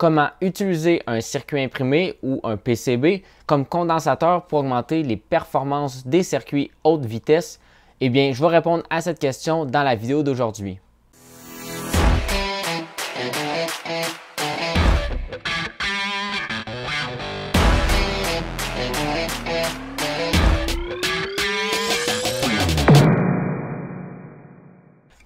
comment utiliser un circuit imprimé ou un PCB comme condensateur pour augmenter les performances des circuits haute vitesse, eh bien, je vais répondre à cette question dans la vidéo d'aujourd'hui.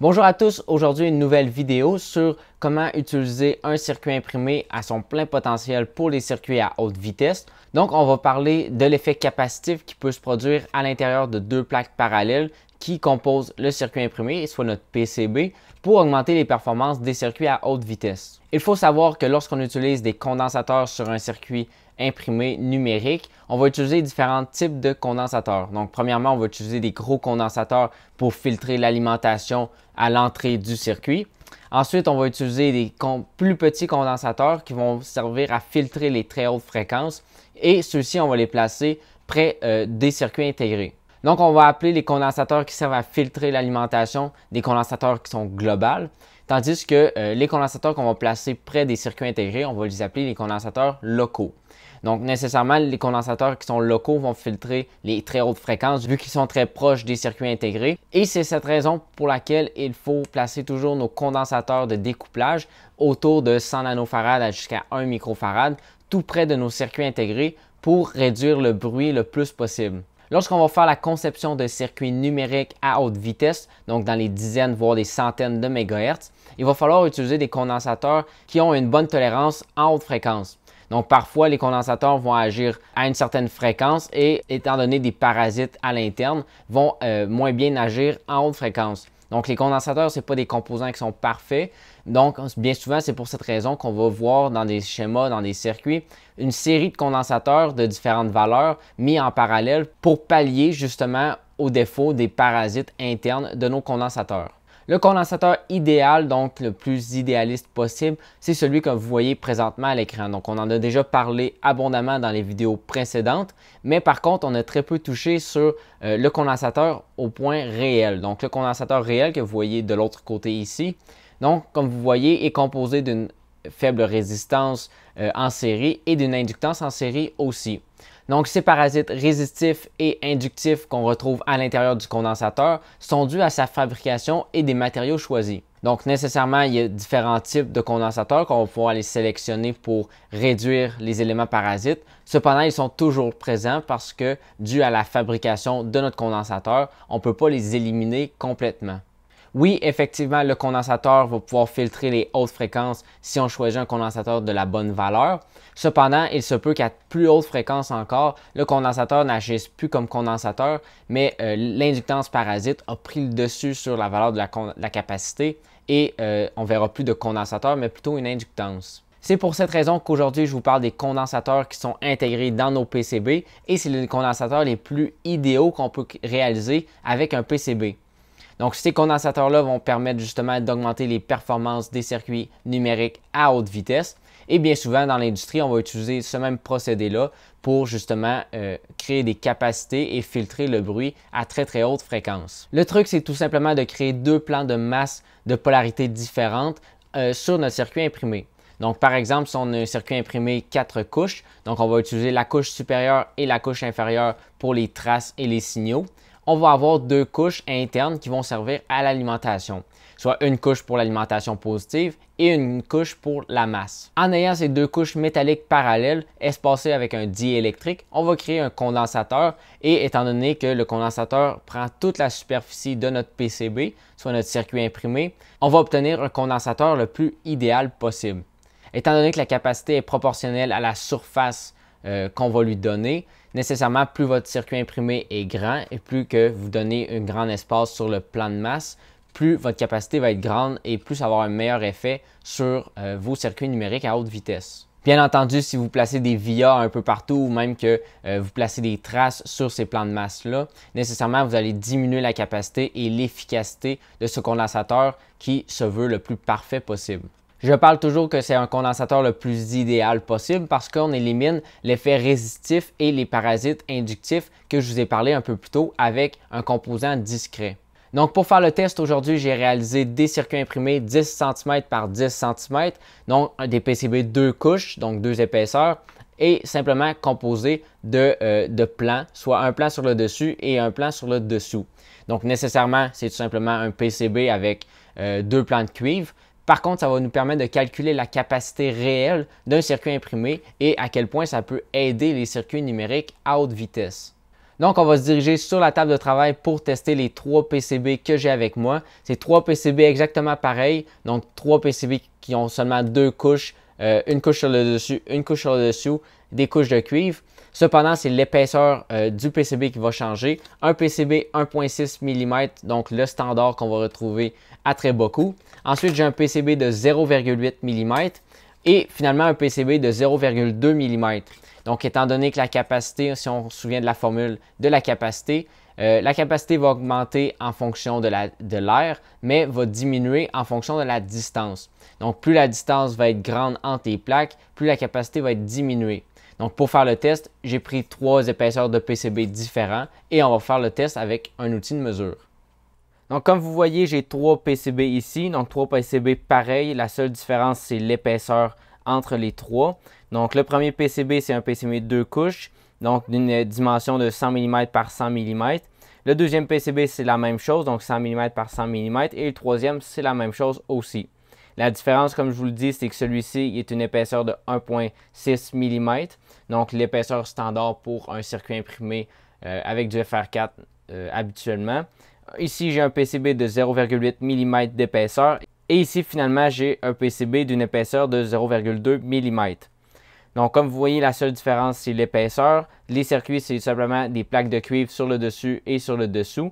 Bonjour à tous, aujourd'hui une nouvelle vidéo sur comment utiliser un circuit imprimé à son plein potentiel pour les circuits à haute vitesse. Donc on va parler de l'effet capacitif qui peut se produire à l'intérieur de deux plaques parallèles qui composent le circuit imprimé, soit notre PCB pour augmenter les performances des circuits à haute vitesse. Il faut savoir que lorsqu'on utilise des condensateurs sur un circuit imprimé numérique, on va utiliser différents types de condensateurs. Donc premièrement, on va utiliser des gros condensateurs pour filtrer l'alimentation à l'entrée du circuit. Ensuite, on va utiliser des plus petits condensateurs qui vont servir à filtrer les très hautes fréquences et ceux-ci, on va les placer près euh, des circuits intégrés. Donc, on va appeler les condensateurs qui servent à filtrer l'alimentation des condensateurs qui sont globales, tandis que euh, les condensateurs qu'on va placer près des circuits intégrés, on va les appeler les condensateurs locaux. Donc, nécessairement, les condensateurs qui sont locaux vont filtrer les très hautes fréquences vu qu'ils sont très proches des circuits intégrés. Et c'est cette raison pour laquelle il faut placer toujours nos condensateurs de découplage autour de 100 nanofarads à jusqu'à 1 microfarad, tout près de nos circuits intégrés pour réduire le bruit le plus possible. Lorsqu'on va faire la conception de circuits numériques à haute vitesse, donc dans les dizaines voire des centaines de MHz, il va falloir utiliser des condensateurs qui ont une bonne tolérance en haute fréquence. Donc parfois, les condensateurs vont agir à une certaine fréquence et étant donné des parasites à l'interne, vont euh, moins bien agir en haute fréquence. Donc les condensateurs, ce n'est pas des composants qui sont parfaits, donc, bien souvent, c'est pour cette raison qu'on va voir dans des schémas, dans des circuits, une série de condensateurs de différentes valeurs mis en parallèle pour pallier justement au défaut des parasites internes de nos condensateurs. Le condensateur idéal, donc le plus idéaliste possible, c'est celui que vous voyez présentement à l'écran. Donc on en a déjà parlé abondamment dans les vidéos précédentes, mais par contre on a très peu touché sur euh, le condensateur au point réel. Donc le condensateur réel que vous voyez de l'autre côté ici, donc, comme vous voyez, est composé d'une faible résistance euh, en série et d'une inductance en série aussi. Donc, ces parasites résistifs et inductifs qu'on retrouve à l'intérieur du condensateur sont dus à sa fabrication et des matériaux choisis. Donc, nécessairement, il y a différents types de condensateurs qu'on va pouvoir les sélectionner pour réduire les éléments parasites. Cependant, ils sont toujours présents parce que, dû à la fabrication de notre condensateur, on ne peut pas les éliminer complètement. Oui, effectivement, le condensateur va pouvoir filtrer les hautes fréquences si on choisit un condensateur de la bonne valeur. Cependant, il se peut qu'à plus haute fréquence encore, le condensateur n'agisse plus comme condensateur, mais euh, l'inductance parasite a pris le dessus sur la valeur de la, capacité et on euh, on verra plus de condensateur, mais plutôt une inductance. C'est pour cette raison qu'aujourd'hui, je vous parle des condensateurs qui sont intégrés dans nos PCB et c'est les condensateurs les plus idéaux qu'on peut réaliser avec un PCB. Donc, ces condensateurs-là vont permettre justement d'augmenter les performances des circuits numériques à haute vitesse. Et bien souvent, dans l'industrie, on va utiliser ce même procédé-là pour justement euh, créer des capacités et filtrer le bruit à très très haute fréquence. Le truc, c'est tout simplement de créer deux plans de masse de polarité différentes euh, sur notre circuit imprimé. Donc, par exemple, si on a un circuit imprimé quatre couches, donc on va utiliser la couche supérieure et la couche inférieure pour les traces et les signaux on va avoir deux couches internes qui vont servir à l'alimentation, soit une couche pour l'alimentation positive et une couche pour la masse. En ayant ces deux couches métalliques parallèles, espacées avec un diélectrique, on va créer un condensateur et étant donné que le condensateur prend toute la superficie de notre PCB, soit notre circuit imprimé, on va obtenir un condensateur le plus idéal possible. Étant donné que la capacité est proportionnelle à la surface euh, qu'on va lui donner, Nécessairement, plus votre circuit imprimé est grand et plus que vous donnez un grand espace sur le plan de masse, plus votre capacité va être grande et plus avoir un meilleur effet sur euh, vos circuits numériques à haute vitesse. Bien entendu, si vous placez des vias un peu partout ou même que euh, vous placez des traces sur ces plans de masse-là, nécessairement, vous allez diminuer la capacité et l'efficacité de ce condensateur qui se veut le plus parfait possible. Je parle toujours que c'est un condensateur le plus idéal possible parce qu'on élimine l'effet résistif et les parasites inductifs que je vous ai parlé un peu plus tôt avec un composant discret. Donc pour faire le test aujourd'hui, j'ai réalisé des circuits imprimés 10 cm par 10 cm, donc des PCB deux couches, donc deux épaisseurs, et simplement composé de, euh, de, plans, soit un plan sur le dessus et un plan sur le dessous. Donc nécessairement, c'est tout simplement un PCB avec euh, deux plans de cuivre, par contre, ça va nous permettre de calculer la capacité réelle d'un circuit imprimé et à quel point ça peut aider les circuits numériques à haute vitesse. Donc, on va se diriger sur la table de travail pour tester les trois PCB que j'ai avec moi. C'est trois PCB exactement pareils, donc trois PCB qui ont seulement deux couches, euh, une couche sur le dessus, une couche sur le dessous, des couches de cuivre. Cependant, c'est l'épaisseur euh, du PCB qui va changer. Un PCB 1.6 mm, donc le standard qu'on va retrouver à très beaucoup. Ensuite, j'ai un PCB de 0,8 mm et finalement un PCB de 0,2 mm. Donc, étant donné que la capacité, si on se souvient de la formule de la capacité, euh, la capacité va augmenter en fonction de l'air, mais va diminuer en fonction de la distance. Donc, plus la distance va être grande entre les plaques, plus la capacité va être diminuée. Donc, pour faire le test, j'ai pris trois épaisseurs de PCB différents et on va faire le test avec un outil de mesure. Donc, comme vous voyez, j'ai trois PCB ici. Donc, trois PCB pareils. La seule différence, c'est l'épaisseur entre les trois. Donc, le premier PCB, c'est un PCB de deux couches. Donc, d'une dimension de 100 mm par 100 mm. Le deuxième PCB, c'est la même chose. Donc, 100 mm par 100 mm. Et le troisième, c'est la même chose aussi. La différence, comme je vous le dis, c'est que celui-ci est une épaisseur de 1.6 mm. Donc, l'épaisseur standard pour un circuit imprimé euh, avec du FR4 euh, habituellement. Ici, j'ai un PCB de 0,8 mm d'épaisseur. Et ici, finalement, j'ai un PCB d'une épaisseur de 0,2 mm. Donc, comme vous voyez, la seule différence, c'est l'épaisseur. Les circuits, c'est simplement des plaques de cuivre sur le dessus et sur le dessous.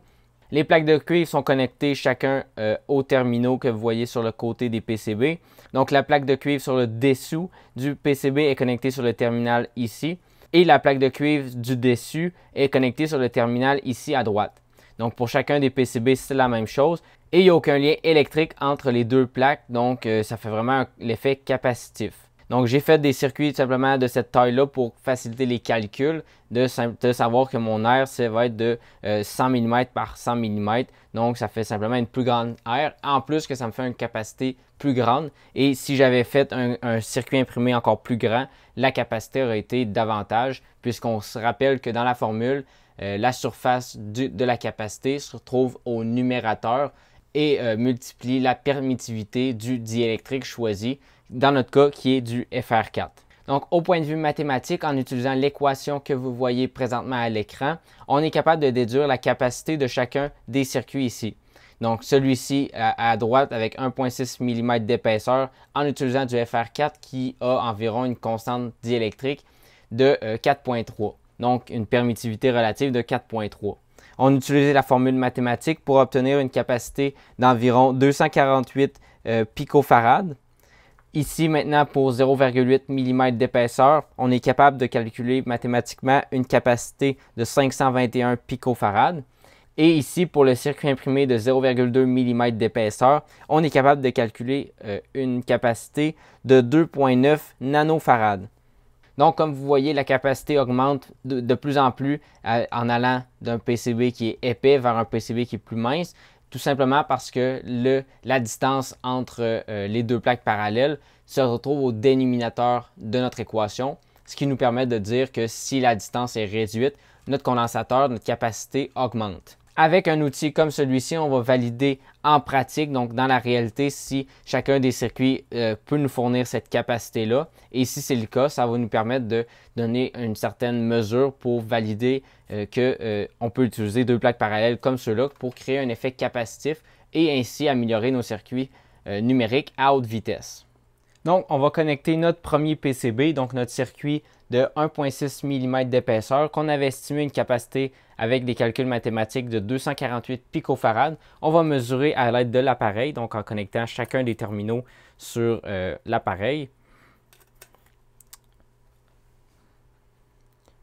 Les plaques de cuivre sont connectées chacun euh, aux terminaux que vous voyez sur le côté des PCB. Donc la plaque de cuivre sur le dessous du PCB est connectée sur le terminal ici et la plaque de cuivre du dessus est connectée sur le terminal ici à droite. Donc pour chacun des PCB, c'est la même chose. Et il n'y a aucun lien électrique entre les deux plaques, donc euh, ça fait vraiment l'effet capacitif. Donc j'ai fait des circuits tout simplement de cette taille-là pour faciliter les calculs, de, savoir que mon air ça va être de 100 euh, mm par 100 mm. Donc ça fait simplement une plus grande aire, en plus que ça me fait une capacité plus grande. Et si j'avais fait un, circuit imprimé encore plus grand, la capacité aurait été davantage, puisqu'on se rappelle que dans la formule, euh, la surface de la capacité se retrouve au numérateur et euh, multiplie la permittivité du diélectrique choisi, dans notre cas qui est du FR4. Donc, au point de vue mathématique, en utilisant l'équation que vous voyez présentement à l'écran, on est capable de déduire la capacité de chacun des circuits ici. Donc, celui-ci à, droite avec 1,6 mm d'épaisseur en utilisant du FR4 qui a environ une constante diélectrique de 4,3. Euh, donc une permittivité relative de 4.3. On utilisait la formule mathématique pour obtenir une capacité d'environ 248 euh, picofarads. Ici, maintenant, pour 0,8 mm d'épaisseur, on est capable de calculer mathématiquement une capacité de 521 picofarads. Et ici, pour le circuit imprimé de 0,2 mm d'épaisseur, on est capable de calculer euh, une capacité de 2,9 nanofarads. Donc, comme vous voyez, la capacité augmente de, plus en plus euh, en allant d'un PCB qui est épais vers un PCB qui est plus mince, tout simplement parce que la distance entre euh, les deux plaques parallèles se retrouve au dénominateur de notre équation, ce qui nous permet de dire que si la distance est réduite, notre condensateur, notre capacité augmente. Avec un outil comme celui-ci, on va valider en pratique, donc dans la réalité, si chacun des circuits euh, peut nous fournir cette capacité-là. Et si c'est le cas, ça va nous permettre de donner une certaine mesure pour valider euh, qu'on euh, peut utiliser deux plaques parallèles comme ceux-là pour créer un effet capacitif et ainsi améliorer nos circuits numériques à haute vitesse. Donc, on va connecter notre premier PCB, donc notre circuit de 1.6 mm d'épaisseur qu'on avait estimé une capacité avec des calculs mathématiques de 248 picofarads, on va mesurer à l'aide de l'appareil, donc en connectant chacun des terminaux sur euh, l'appareil.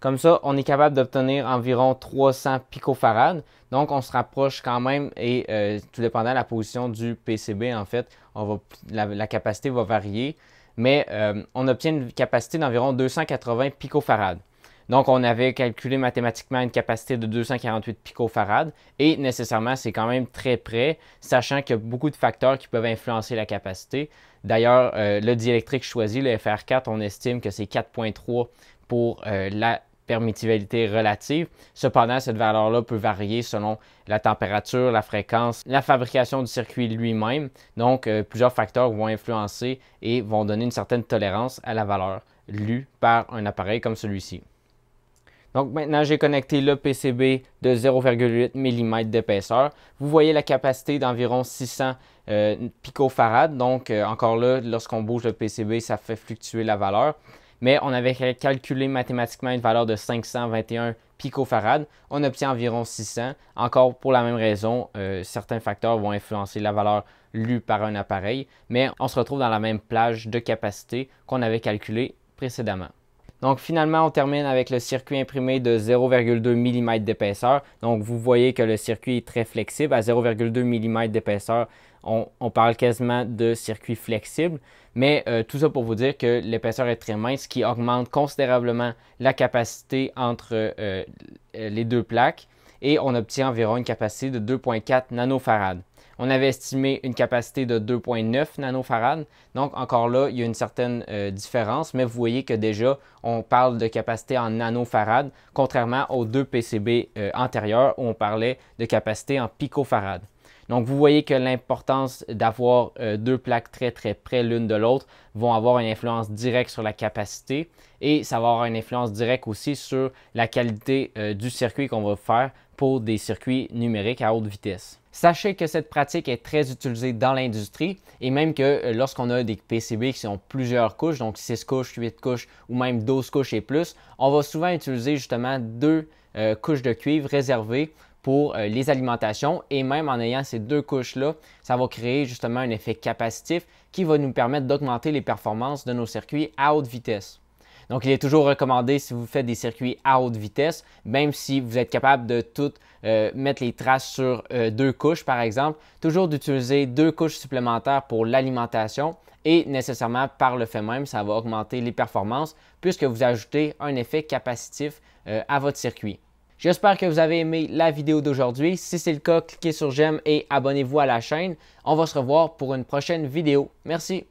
Comme ça, on est capable d'obtenir environ 300 picofarads. Donc, on se rapproche quand même et euh, tout dépendant de la position du PCB, en fait, la, capacité va varier. Mais euh, on obtient une capacité d'environ 280 picofarads. Donc, on avait calculé mathématiquement une capacité de 248 picofarads et nécessairement, c'est quand même très près, sachant qu'il y a beaucoup de facteurs qui peuvent influencer la capacité. D'ailleurs, euh, le diélectrique choisi, le FR4, on estime que c'est 4.3 pour euh, la permittivité relative. Cependant, cette valeur-là peut varier selon la température, la fréquence, la fabrication du circuit lui-même. Donc, euh, plusieurs facteurs vont influencer et vont donner une certaine tolérance à la valeur lue par un appareil comme celui-ci. Donc maintenant, j'ai connecté le PCB de 0,8 mm d'épaisseur. Vous voyez la capacité d'environ 600 euh, picofarads. Donc euh, encore là, lorsqu'on bouge le PCB, ça fait fluctuer la valeur. Mais on avait calculé mathématiquement une valeur de 521 picofarads. On obtient environ 600. Encore pour la même raison, euh, certains facteurs vont influencer la valeur lue par un appareil. Mais on se retrouve dans la même plage de capacité qu'on avait calculée précédemment. Donc finalement, on termine avec le circuit imprimé de 0,2 mm d'épaisseur. Donc vous voyez que le circuit est très flexible. À 0,2 mm d'épaisseur, on, parle quasiment de circuit flexible. Mais euh, tout ça pour vous dire que l'épaisseur est très mince, ce qui augmente considérablement la capacité entre euh, euh, les deux plaques. Et on obtient environ une capacité de 2,4 nanofarads. On avait estimé une capacité de 2,9 nanofarad. Donc encore là, il y a une certaine euh, différence, mais vous voyez que déjà, on parle de capacité en nanofarade, contrairement aux deux PCB euh, antérieurs où on parlait de capacité en picofarad. Donc, vous voyez que l'importance d'avoir euh, deux plaques très très près l'une de l'autre vont avoir une influence directe sur la capacité et ça va avoir une influence directe aussi sur la qualité du circuit qu'on va faire pour des circuits numériques à haute vitesse. Sachez que cette pratique est très utilisée dans l'industrie et même que euh, lorsqu'on a des PCB qui ont plusieurs couches, donc 6 couches, 8 couches ou même 12 couches et plus, on va souvent utiliser justement deux euh, couches de cuivre réservées pour euh, les alimentations et même en ayant ces deux couches-là, ça va créer justement un effet capacitif qui va nous permettre d'augmenter les performances de nos circuits à haute vitesse. Donc, il est toujours recommandé si vous faites des circuits à haute vitesse, même si vous êtes capable de tout euh, mettre les traces sur euh, deux couches, par exemple, toujours d'utiliser deux couches supplémentaires pour l'alimentation et nécessairement par le fait même, ça va augmenter les performances puisque vous ajoutez un effet capacitif euh, à votre circuit. J'espère que vous avez aimé la vidéo d'aujourd'hui. Si c'est le cas, cliquez sur j'aime et abonnez-vous à la chaîne. On va se revoir pour une prochaine vidéo. Merci.